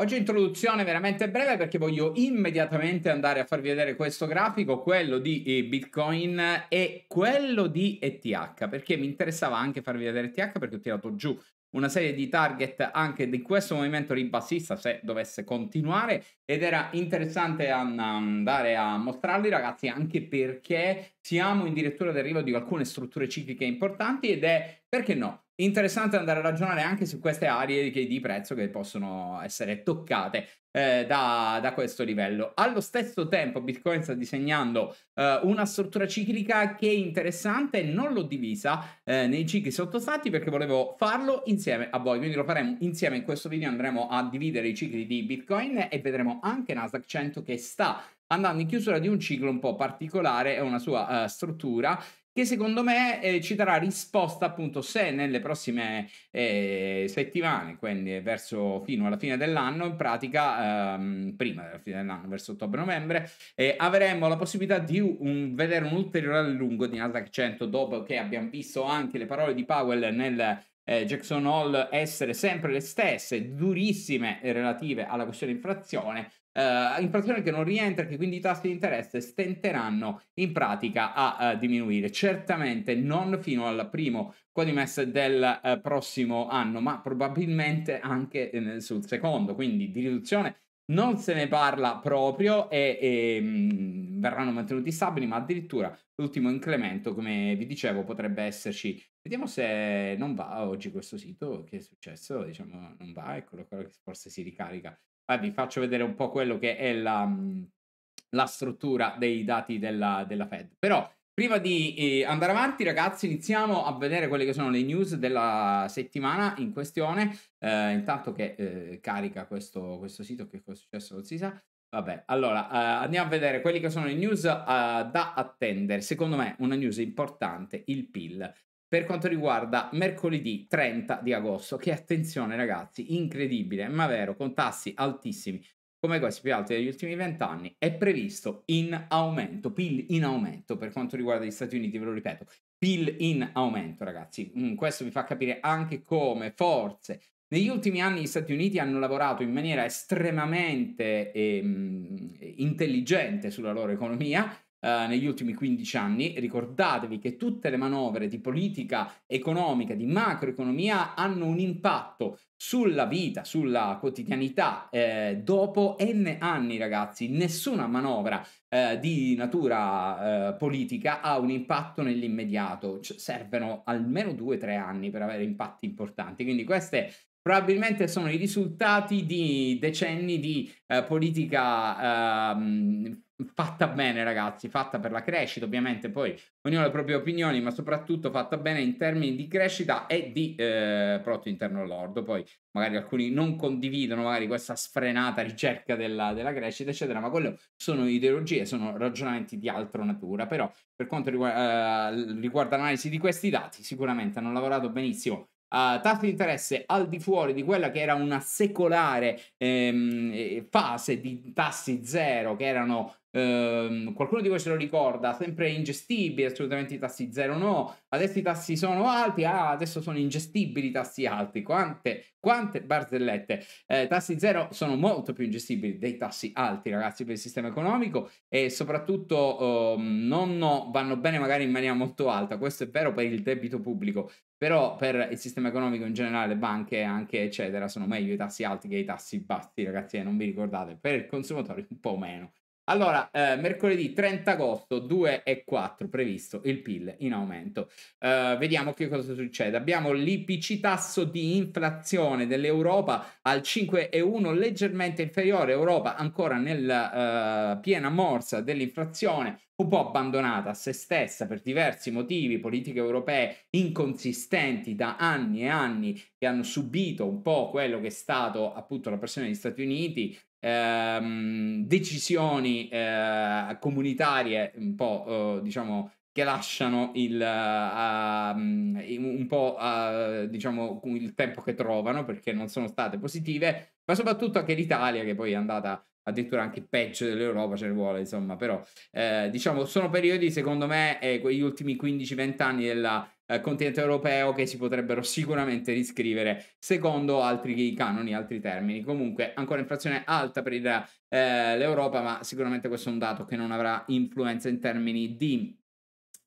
Oggi introduzione veramente breve perché voglio immediatamente andare a farvi vedere questo grafico, quello di eh, Bitcoin e quello di ETH, perché mi interessava anche farvi vedere ETH perché ho tirato giù una serie di target anche di questo movimento ribassista se dovesse continuare ed era interessante andare a mostrarli ragazzi anche perché siamo in direttura d'arrivo di alcune strutture cicliche importanti ed è perché no interessante andare a ragionare anche su queste aree di prezzo che possono essere toccate eh, da, da, questo livello. Allo stesso tempo Bitcoin sta disegnando eh, una struttura ciclica che è interessante, non l'ho divisa eh, nei cicli sottostanti perché volevo farlo insieme a voi, quindi lo faremo insieme in questo video, andremo a dividere i cicli di Bitcoin e vedremo anche Nasdaq 100 che sta andando in chiusura di un ciclo un po' particolare è una sua uh, struttura che secondo me eh, ci darà risposta appunto se nelle prossime eh, settimane, quindi verso fino alla fine dell'anno, in pratica ehm, prima della fine dell'anno, verso ottobre-novembre, eh, avremo la possibilità di un, vedere un ulteriore allungo di Nasdaq 100 dopo che abbiamo visto anche le parole di Powell nel eh, Jackson Hall essere sempre le stesse, durissime eh, relative alla questione inflazione, eh, inflazione che non rientra, che quindi i tassi di interesse stenteranno in pratica a eh, diminuire. Certamente non fino al primo quadrimestre del eh, prossimo anno, ma probabilmente anche eh, sul secondo, quindi di riduzione non se ne parla proprio e, e ehm, mh, verranno mantenuti stabili, ma addirittura l'ultimo incremento, come vi dicevo, potrebbe esserci. Vediamo se non va oggi questo sito, che è successo, diciamo non va, eccolo, quello che forse si ricarica eh, vi faccio vedere un po' quello che è la, mhmm, la struttura dei dati della, della Fed. Però Prima di eh, andare avanti, ragazzi, iniziamo a vedere quelle che sono le news della settimana in questione. Eh, intanto che eh, carica questo, questo, sito, che cosa è successo non si sa. Vabbè, allora eh, andiamo a vedere quelle che sono le news eh, da attendere. Secondo me, una news importante, il PIL per quanto riguarda mercoledì 30 di agosto, che attenzione ragazzi, incredibile, ma vero, con tassi altissimi, come questi più alti degli ultimi vent'anni, è previsto in aumento, PIL in aumento per quanto riguarda gli Stati Uniti, ve lo ripeto, PIL in aumento ragazzi, mm, questo vi fa capire anche come forse Negli ultimi anni gli Stati Uniti hanno lavorato in maniera estremamente ehm, intelligente sulla loro economia eh, negli ultimi 15 anni, ricordatevi che tutte le manovre di politica economica, di macroeconomia hanno un impatto sulla vita, sulla quotidianità eh, dopo n anni, ragazzi. Nessuna manovra eh, di natura eh, politica ha un impatto nell'immediato, C- servono almeno 2-3 anni per avere impatti importanti. Quindi queste probabilmente sono i risultati di decenni di eh, politica eh, fatta bene, ragazzi, fatta per la crescita, ovviamente poi ognuno ha le proprie opinioni, ma soprattutto fatta bene in termini di crescita e di eh, prodotto interno lordo. Poi magari alcuni non condividono magari questa sfrenata ricerca della, della crescita, eccetera, ma quello sono ideologie, sono ragionamenti di altra natura. Però per quanto riguarda, eh, riguarda l'analisi di questi dati, sicuramente hanno lavorato benissimo Uh, tasso di interesse al di fuori di quella che era una secolare ehm, fase di tassi zero che erano ehm, qualcuno di voi se lo ricorda, sempre ingestibili assolutamente i tassi zero, no, adesso i tassi sono alti, ah, adesso sono ingestibili i tassi alti, quante, quante barzellette, eh, tassi zero sono molto più ingestibili dei tassi alti ragazzi per il sistema economico e soprattutto ehm, non no, vanno bene magari in maniera molto alta, questo è vero per il debito pubblico, però per il sistema economico in generale, banche anche eccetera, sono meglio i tassi alti che i tassi bassi, ragazzi, e eh, non vi ricordate, per il consumatore un po' meno. Allora, eh, mercoledì 30 agosto 2 e 4 previsto il PIL in aumento. Eh, vediamo che cosa succede. Abbiamo l'IPC tasso di inflazione dell'Europa al 5,1 leggermente inferiore. Europa ancora nella eh, piena morsa dell'inflazione, un po' abbandonata a se stessa per diversi motivi, politiche europee inconsistenti da anni e anni che hanno subito un po' quello che è stato appunto la pressione degli Stati Uniti, ehm, decisioni eh, comunitarie un po' eh, diciamo che lasciano il, uh, un po' uh, diciamo il tempo che trovano perché non sono state positive ma soprattutto anche l'Italia che poi è andata addirittura anche peggio dell'Europa ce ne vuole, insomma, però eh, diciamo sono periodi, secondo me, eh, quegli ultimi 15-20 anni del eh, continente europeo che si potrebbero sicuramente riscrivere secondo altri canoni, altri termini. Comunque, ancora inflazione alta per il, eh, l'Europa, ma sicuramente questo è un dato che non avrà influenza in termini di,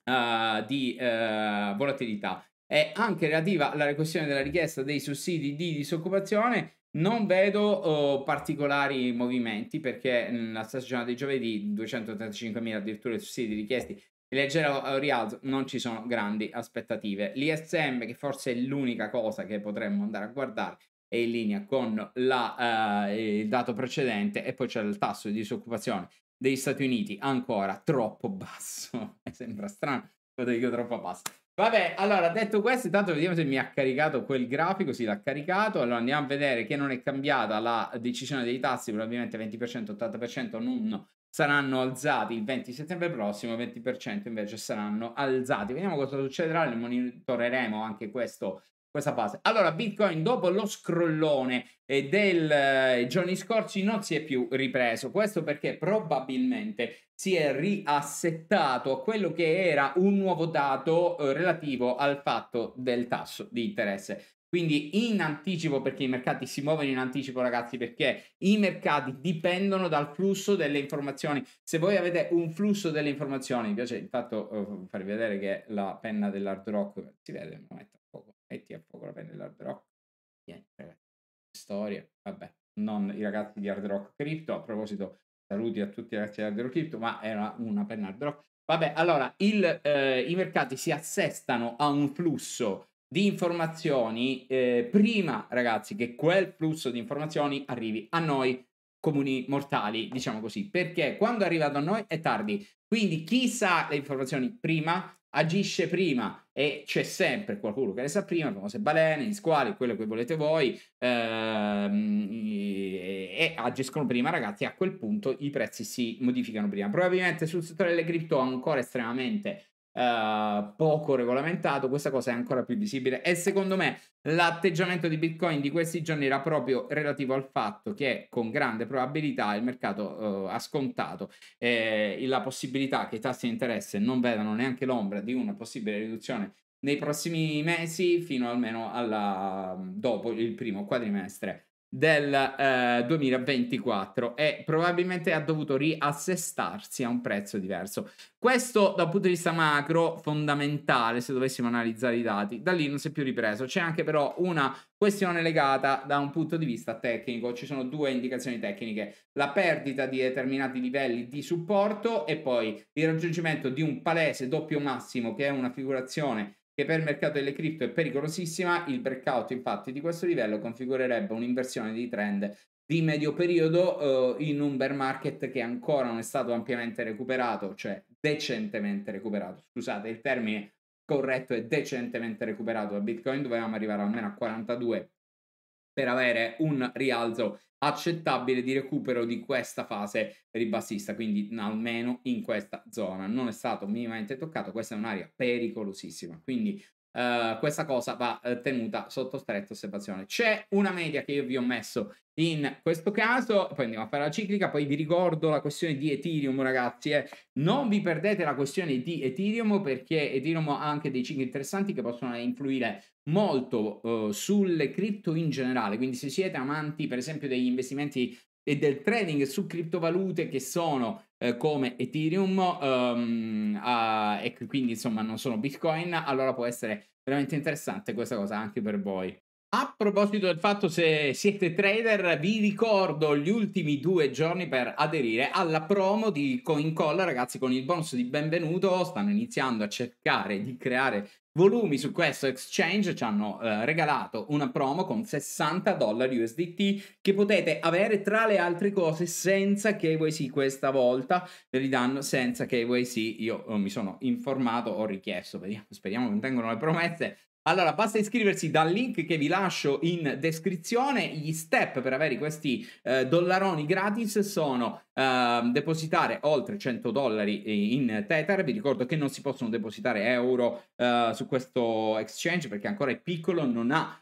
uh, di uh, volatilità. È anche relativa alla questione della richiesta dei sussidi di disoccupazione, non vedo oh, particolari movimenti perché nella mm, stessa giornata di giovedì 285.000 addirittura sussidi richiesti leggero rialzo non ci sono grandi aspettative. L'ISM che forse è l'unica cosa che potremmo andare a guardare è in linea con la, eh, il dato precedente e poi c'è il tasso di disoccupazione degli Stati Uniti ancora troppo basso, sembra strano, lo dico troppo basso, Vabbè, allora, detto questo, intanto vediamo se mi ha caricato quel grafico. Sì, l'ha caricato. Allora andiamo a vedere che non è cambiata la decisione dei tassi, probabilmente 20%, 80% non saranno alzati il 20 settembre prossimo, 20% invece saranno alzati. Vediamo cosa succederà, ne monitoreremo anche questo questa fase. Allora, Bitcoin dopo lo scrollone eh, del eh, giorni scorsi non si è più ripreso. Questo perché probabilmente si è riassettato a quello che era un nuovo dato eh, relativo al fatto del tasso di interesse. Quindi in anticipo, perché i mercati si muovono in anticipo, ragazzi, perché i mercati dipendono dal flusso delle informazioni. Se voi avete un flusso delle informazioni, mi piace intanto farvi vedere che la penna dell'hard rock si vede, momento metti a fuoco la penna dell'hard rock. Niente, eh. ragazzi. Storie, vabbè, non i ragazzi di hard rock crypto. A proposito, saluti a tutti i ragazzi di hard rock crypto, ma era una penna hard rock. Vabbè, allora, il, eh, i mercati si assestano a un flusso di informazioni eh, prima, ragazzi, che quel flusso di informazioni arrivi a noi comuni mortali, diciamo così, perché quando è arrivato a noi è tardi. Quindi chi sa le informazioni prima agisce prima e c'è sempre qualcuno che ne sa prima, le famose balene, gli squali, quello che volete voi, ehm, e, e agiscono prima ragazzi, a quel punto i prezzi si modificano prima. Probabilmente sul settore delle cripto ancora estremamente Uh, poco regolamentato, questa cosa è ancora più visibile e secondo me l'atteggiamento di Bitcoin di questi giorni era proprio relativo al fatto che con grande probabilità il mercato uh, ha scontato eh, la possibilità che i tassi di interesse non vedano neanche l'ombra di una possibile riduzione nei prossimi mesi fino almeno alla, dopo il primo quadrimestre del eh, 2024 e probabilmente ha dovuto riassestarsi a un prezzo diverso. Questo dal punto di vista macro fondamentale se dovessimo analizzare i dati, da lì non si è più ripreso. C'è anche però una questione legata da un punto di vista tecnico, ci sono due indicazioni tecniche, la perdita di determinati livelli di supporto e poi il raggiungimento di un palese doppio massimo che è una figurazione che per il mercato delle cripto è pericolosissima, il breakout infatti di questo livello configurerebbe un'inversione di trend di medio periodo eh, in un bear market che ancora non è stato ampiamente recuperato, cioè decentemente recuperato, scusate il termine corretto è decentemente recuperato da Bitcoin, dovevamo arrivare almeno a 42 per avere un rialzo accettabile di recupero di questa fase ribassista, quindi almeno in questa zona. Non è stato minimamente toccato, questa è un'area pericolosissima, quindi Uh, questa cosa va eh, tenuta sotto stretta osservazione. C'è una media che io vi ho messo in questo caso, poi andiamo a fare la ciclica, poi vi ricordo la questione di Ethereum ragazzi, eh. non vi perdete la questione di Ethereum perché Ethereum ha anche dei cicli interessanti che possono influire molto uh, sulle cripto in generale, quindi se siete amanti per esempio degli investimenti e del trading su criptovalute che sono eh, come Ethereum um, a, e quindi insomma non sono Bitcoin, allora può essere veramente interessante questa cosa anche per voi. A proposito del fatto se siete trader, vi ricordo gli ultimi due giorni per aderire alla promo di CoinCall, ragazzi, con il bonus di benvenuto stanno iniziando a cercare di creare volumi su questo exchange, ci hanno eh, regalato una promo con 60 dollari USDT che potete avere tra le altre cose senza KYC questa volta, ve li danno senza KYC, io oh, mi sono informato, ho richiesto, vediamo, speriamo che non tengano le promesse, allora, basta iscriversi dal link che vi lascio in descrizione. Gli step per avere questi eh, dollaroni gratis sono eh, depositare oltre 100 dollari eh, in Tether. Vi ricordo che non si possono depositare euro eh, su questo exchange perché ancora è piccolo, non ha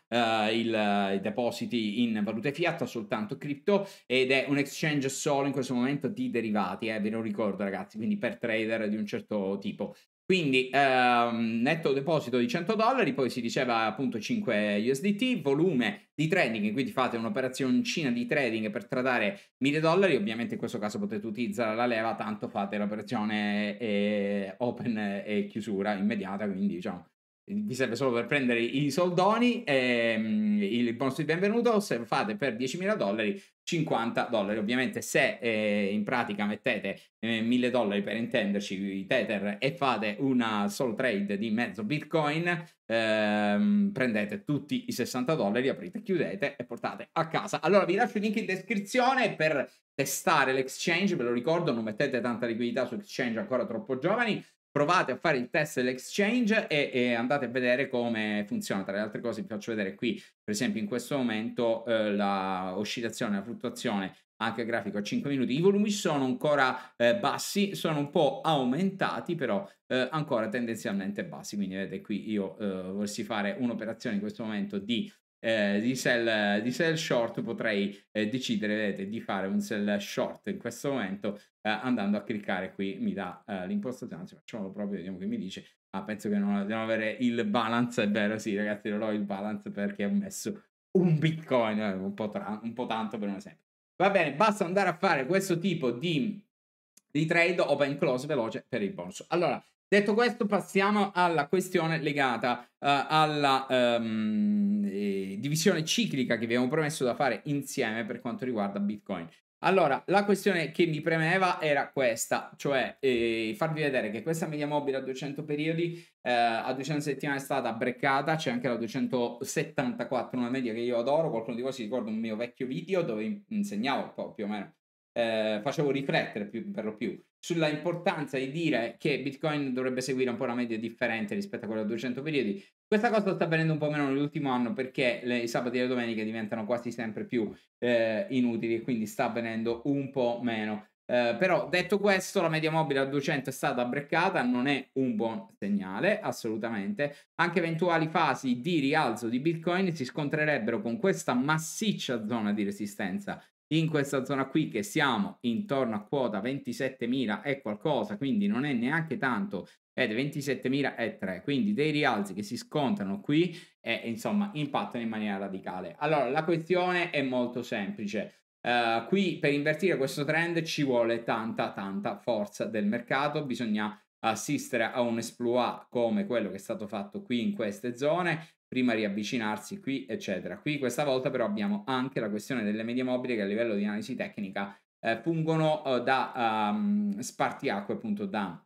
eh, il, eh, i depositi in valute fiat, ha soltanto cripto ed è un exchange solo in questo momento di derivati. ve lo ricordo, ragazzi, quindi per trader di un certo tipo. Quindi ehm, netto deposito di 100 dollari, poi si diceva appunto 5 USDT, volume di trading, quindi fate un'operazioncina di trading per tradare 1000 dollari, ovviamente in questo caso potete utilizzare la leva, tanto fate l'operazione eh, open e chiusura immediata, quindi diciamo vi serve solo per prendere i soldoni e um, il bonus di benvenuto se fate per 10.000 dollari 50 dollari ovviamente se eh, in pratica mettete eh, 1.000 dollari per intenderci i tether e fate una solo trade di mezzo bitcoin ehm, prendete tutti i 60 dollari aprite chiudete e portate a casa allora vi lascio il link in descrizione per testare l'exchange ve lo ricordo non mettete tanta liquidità su exchange ancora troppo giovani provate a fare il test dell'exchange e, e, andate a vedere come funziona. Tra le altre cose vi faccio vedere qui, per esempio in questo momento eh, la oscillazione, la fluttuazione anche il grafico a 5 minuti, i volumi sono ancora eh, bassi, sono un po' aumentati però eh, ancora tendenzialmente bassi, quindi vedete qui io eh, volessi fare un'operazione in questo momento di eh, di, sell, di, sell, short potrei eh, decidere vedete, di fare un sell short in questo momento eh, andando a cliccare qui mi dà eh, l'impostazione anzi facciamolo proprio vediamo che mi dice ah penso che non devo avere il balance è vero sì ragazzi non ho il balance perché ho messo un bitcoin eh, un po, tra, un po tanto per un esempio va bene basta andare a fare questo tipo di di trade open close veloce per il bonus allora Detto questo, passiamo alla questione legata uh, alla um, eh, divisione ciclica che abbiamo promesso da fare insieme per quanto riguarda Bitcoin. Allora, la questione che mi premeva era questa, cioè eh, farvi vedere che questa media mobile a 200 periodi, eh, a 200 settimane è stata breccata, c'è anche la 274, una media che io adoro, qualcuno di voi si ricorda un mio vecchio video dove insegnavo un po' più o meno eh, facevo riflettere più, per lo più sulla importanza di dire che Bitcoin dovrebbe seguire un po' una media differente rispetto a quella a 200 periodi. Questa cosa sta avvenendo un po' meno nell'ultimo anno perché le, i sabati e le domeniche diventano quasi sempre più eh, inutili e quindi sta avvenendo un po' meno. Eh, però detto questo, la media mobile a 200 è stata breccata, non è un buon segnale, assolutamente. Anche eventuali fasi di rialzo di Bitcoin si scontrerebbero con questa massiccia zona di resistenza in questa zona qui che siamo intorno a quota 27.000 e qualcosa, quindi non è neanche tanto, ed è 27.003, quindi dei rialzi che si scontrano qui e insomma impattano in maniera radicale. Allora la questione è molto semplice. Uh, qui per invertire questo trend ci vuole tanta tanta forza del mercato, bisogna assistere a un esploit come quello che è stato fatto qui in queste zone, prima riavvicinarsi qui, eccetera. Qui questa volta però abbiamo anche la questione delle medie mobili che a livello di analisi tecnica eh, fungono eh, da um, spartiacque, appunto da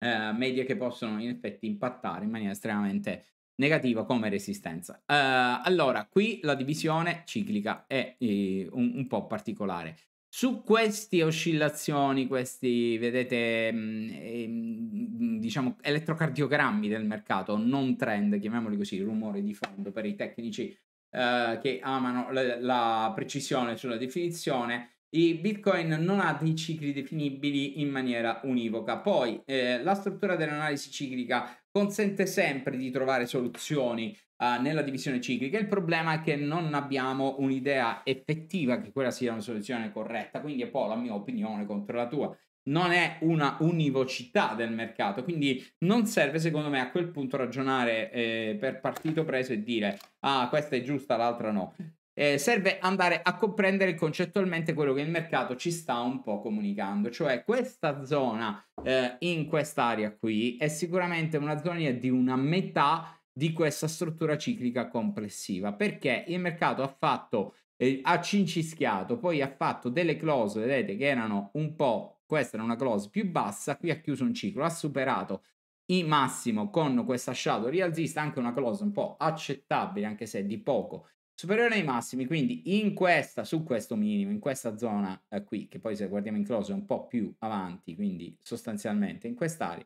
eh, medie che possono in effetti impattare in maniera estremamente negativa come resistenza. Eh, allora, qui la divisione ciclica è eh, un, un po' particolare. Su queste oscillazioni, questi, vedete, mm, ehm, mm, diciamo, elettrocardiogrammi del mercato, non trend, chiamiamoli così, rumore di fondo per i tecnici eh, che amano la, la precisione sulla definizione, il Bitcoin non ha dei cicli definibili in maniera univoca. Poi eh, la struttura dell'analisi ciclica consente sempre di trovare soluzioni uh, nella divisione ciclica. Il problema è che non abbiamo un'idea effettiva che quella sia una soluzione corretta, quindi è poi la mia opinione contro la tua. Non è una univocità del mercato, quindi non serve secondo me a quel punto ragionare eh, per partito preso e dire ah questa è giusta, l'altra no. Eh, serve andare a comprendere concettualmente quello che il mercato ci sta un po' comunicando, cioè questa zona eh, in quest'area qui è sicuramente una zona di una metà di questa struttura ciclica complessiva perché il mercato ha fatto eh, ha cincischiato poi ha fatto delle close vedete che erano un po' questa era una close più bassa qui ha chiuso un ciclo ha superato il massimo con questa shadow rialzista anche una close un po' accettabile anche se di poco superiore ai massimi quindi in questa su questo minimo in questa zona eh, qui che poi se guardiamo in close è un po' più avanti quindi sostanzialmente in quest'area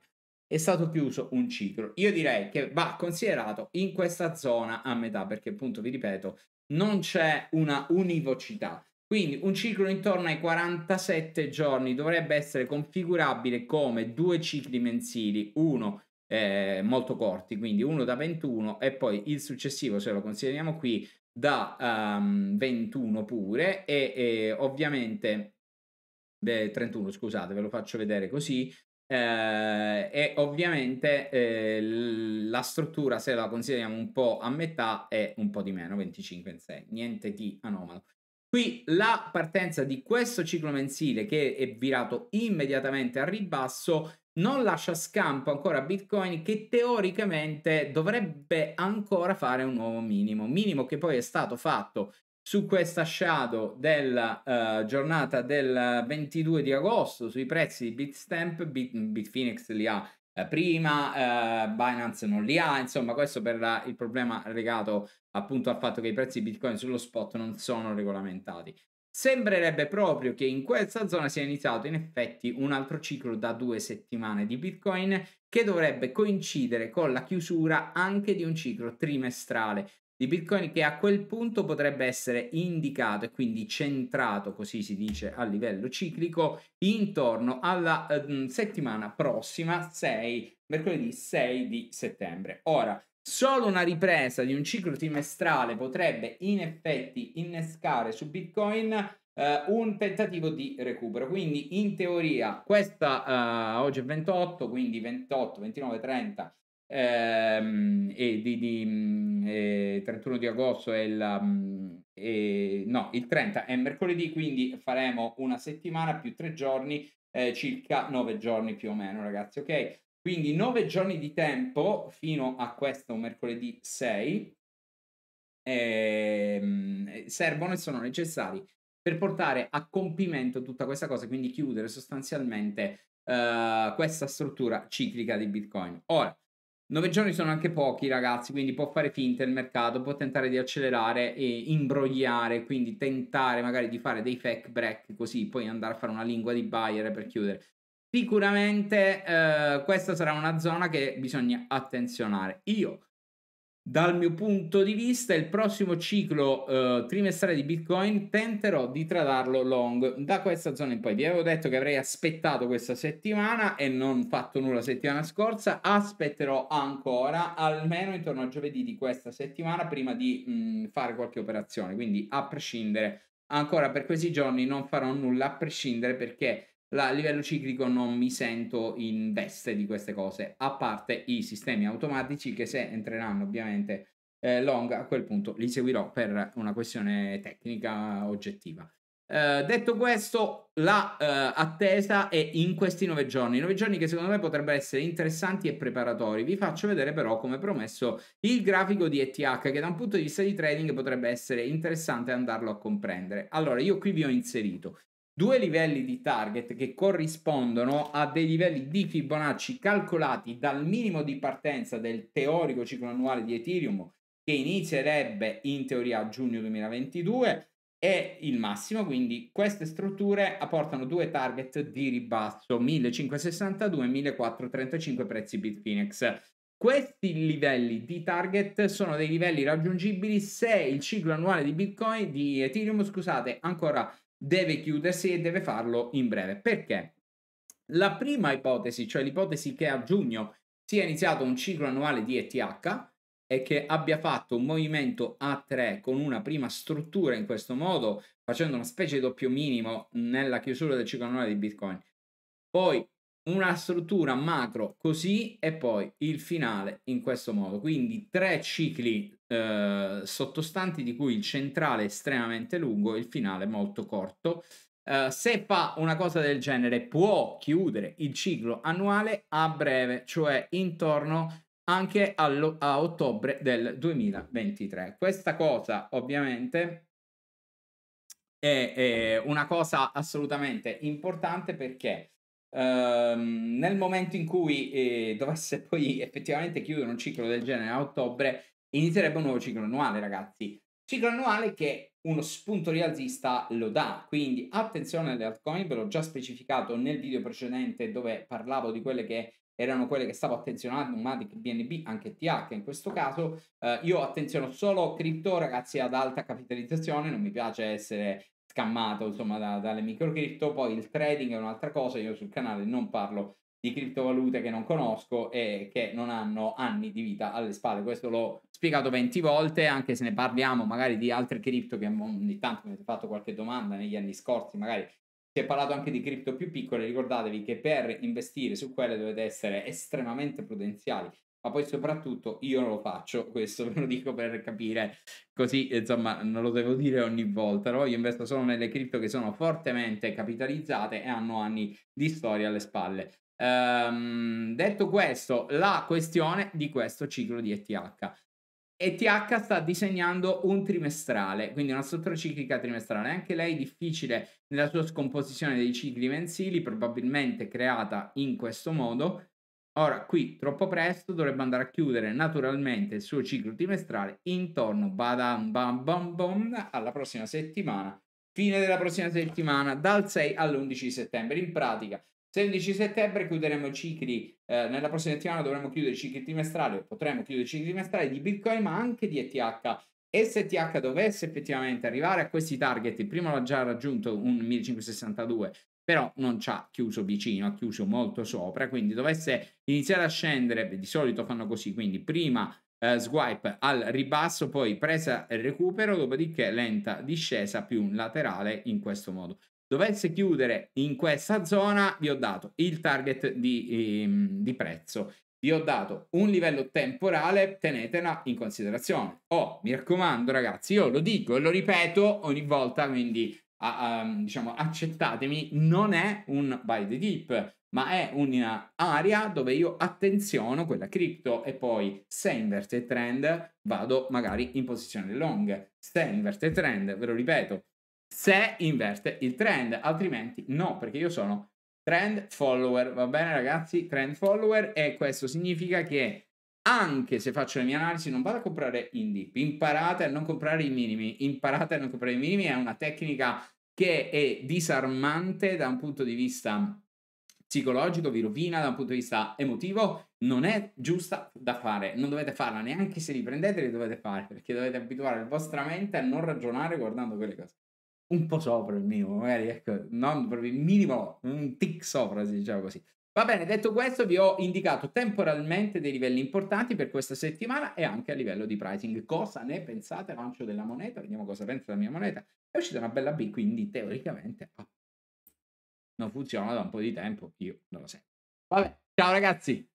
è stato chiuso un ciclo. Io direi che va considerato in questa zona a metà, perché appunto vi ripeto, non c'è una univocità. Quindi un ciclo intorno ai 47 giorni dovrebbe essere configurabile come due cicli mensili, uno eh, molto corti, quindi uno da 21 e poi il successivo, se lo consideriamo qui, da um, ehm, 21 pure e, e ovviamente beh, 31 scusate ve lo faccio vedere così eh, e ovviamente eh, la struttura, se la consideriamo un po' a metà, è un po' di meno, 25 in 6, niente di anomalo. Qui la partenza di questo ciclo mensile che è virato immediatamente al ribasso non lascia scampo ancora Bitcoin che teoricamente dovrebbe ancora fare un nuovo minimo, minimo che poi è stato fatto su questa shadow della uh, eh, giornata del 22 di agosto sui prezzi di Bitstamp, Bit, mm, Bitfinex li ha eh, prima, eh, Binance non li ha, insomma questo per la, il problema legato appunto al fatto che i prezzi di Bitcoin sullo spot non sono regolamentati. Sembrerebbe proprio che in questa zona sia iniziato in effetti un altro ciclo da due settimane di Bitcoin che dovrebbe coincidere con la chiusura anche di un ciclo trimestrale di Bitcoin che a quel punto potrebbe essere indicato e quindi centrato, così si dice a livello ciclico, intorno alla eh, settimana prossima, 6, mercoledì 6 di settembre. Ora, Solo una ripresa di un ciclo trimestrale potrebbe in effetti innescare su Bitcoin eh, un tentativo di recupero. Quindi in teoria questa eh, oggi è 28, quindi 28, 29, 30 ehm, e di, di mm, eh, 31 di agosto è il, eh, no, il 30 è mercoledì, quindi faremo una settimana più tre giorni, eh, circa nove giorni più o meno, ragazzi, ok? Quindi nove giorni di tempo fino a questo mercoledì 6 ehm, servono e sono necessari per portare a compimento tutta questa cosa, quindi chiudere sostanzialmente eh, questa struttura ciclica di Bitcoin. Ora, Nove giorni sono anche pochi, ragazzi, quindi può fare finta il mercato, può tentare di accelerare e imbrogliare, quindi tentare magari di fare dei fake break così, poi andare a fare una lingua di Bayer per chiudere. Sicuramente eh, questa sarà una zona che bisogna attenzionare. Io dal mio punto di vista, il prossimo ciclo eh, trimestrale di Bitcoin tenterò di tradarlo long da questa zona in poi. Vi avevo detto che avrei aspettato questa settimana e non fatto nulla la settimana scorsa. Aspetterò ancora almeno intorno a giovedì di questa settimana prima di mh, mm, fare qualche operazione. Quindi, a prescindere, ancora per questi giorni non farò nulla a prescindere perché la, a livello ciclico non mi sento in veste di queste cose, a parte i sistemi automatici che se entreranno ovviamente eh, long a quel punto li seguirò per una questione tecnica oggettiva. Eh, detto questo, la eh, attesa è in questi nove giorni, nove giorni che secondo me potrebbero essere interessanti e preparatori. Vi faccio vedere però, come promesso, il grafico di ETH che da un punto di vista di trading potrebbe essere interessante andarlo a comprendere. Allora, io qui vi ho inserito due livelli di target che corrispondono a dei livelli di Fibonacci calcolati dal minimo di partenza del teorico ciclo annuale di Ethereum che inizierebbe in teoria a giugno 2022 e il massimo, quindi queste strutture apportano due target di ribasso 1562 e 1435 prezzi Bitfinex. Questi livelli di target sono dei livelli raggiungibili se il ciclo annuale di Bitcoin di Ethereum, scusate, ancora deve chiudersi e deve farlo in breve. Perché? La prima ipotesi, cioè l'ipotesi che a giugno sia iniziato un ciclo annuale di ETH e che abbia fatto un movimento a 3 con una prima struttura in questo modo, facendo una specie di doppio minimo nella chiusura del ciclo annuale di Bitcoin. Poi una struttura macro così e poi il finale in questo modo. Quindi tre cicli eh, sottostanti di cui il centrale è estremamente lungo e il finale molto corto. Eh, se fa una cosa del genere può chiudere il ciclo annuale a breve, cioè intorno anche allo, a ottobre del 2023. Questa cosa ovviamente è, è una cosa assolutamente importante perché Um, nel momento in cui eh, dovesse poi effettivamente chiudere un ciclo del genere a ottobre, inizierebbe un nuovo ciclo annuale, ragazzi. Ciclo annuale che uno spunto rialzista lo dà, quindi attenzione alle altcoin, ve l'ho già specificato nel video precedente dove parlavo di quelle che erano quelle che stavo attenzionando, Matic, BNB, anche TH in questo caso. Eh, io attenziono solo cripto, ragazzi, ad alta capitalizzazione, non mi piace essere scammato insomma da, dalle microcripto, poi il trading è un'altra cosa, io sul canale non parlo di criptovalute che non conosco e che non hanno anni di vita alle spalle, questo l'ho spiegato 20 volte, anche se ne parliamo magari di altre cripto che ogni tanto mi avete fatto qualche domanda negli anni scorsi, magari si è parlato anche di cripto più piccole, ricordatevi che per investire su quelle dovete essere estremamente prudenziali, ma poi soprattutto io non lo faccio, questo ve lo dico per capire, così insomma non lo devo dire ogni volta, no? io investo solo nelle cripto che sono fortemente capitalizzate e hanno anni di storia alle spalle. Um, detto questo, la questione di questo ciclo di ETH. ETH sta disegnando un trimestrale, quindi una sottociclica trimestrale, anche lei è difficile nella sua scomposizione dei cicli mensili, probabilmente creata in questo modo, Ora qui troppo presto dovrebbe andare a chiudere naturalmente il suo ciclo trimestrale intorno badam bam bam bam alla prossima settimana, fine della prossima settimana dal 6 all'11 settembre. In pratica 16 settembre chiuderemo i cicli, eh, nella prossima settimana dovremo chiudere i cicli trimestrali, o potremo chiudere i cicli trimestrali di Bitcoin ma anche di ETH. E se ETH dovesse effettivamente arrivare a questi target, il primo l'ha già raggiunto un 1562 però non ci ha chiuso vicino, ha chiuso molto sopra, quindi dovesse iniziare a scendere, di solito fanno così, quindi prima eh, swipe al ribasso, poi presa e recupero, dopodiché lenta discesa più laterale in questo modo. Dovesse chiudere in questa zona, vi ho dato il target di, ehm, di prezzo vi ho dato un livello temporale, tenetela in considerazione. Oh, mi raccomando ragazzi, io lo dico e lo ripeto ogni volta, quindi a, a, diciamo, accettatemi, non è un buy the dip, ma è un'area dove io attenziono quella cripto e poi se inverte il trend vado magari in posizione long. Se inverte il trend, ve lo ripeto, se inverte il trend, altrimenti no, perché io sono trend follower, va bene ragazzi? Trend follower e questo significa che anche se faccio le mie analisi, non vado a comprare in deep. Imparate a non comprare i minimi. Imparate a non comprare i minimi è una tecnica che è disarmante da un punto di vista psicologico, vi rovina da un punto di vista emotivo. Non è giusta da fare, non dovete farla neanche se li prendete, li dovete fare perché dovete abituare la vostra mente a non ragionare guardando quelle cose. Un po' sopra il minimo, magari, ecco, non proprio il minimo, un tic sopra, si diciamo così. Va bene, detto questo vi ho indicato temporalmente dei livelli importanti per questa settimana e anche a livello di pricing. Cosa ne pensate? Lancio della moneta, vediamo cosa pensa la mia moneta. È uscita una bella B, quindi teoricamente ah, non funziona da un po' di tempo, io non lo so. Vabbè, ciao ragazzi!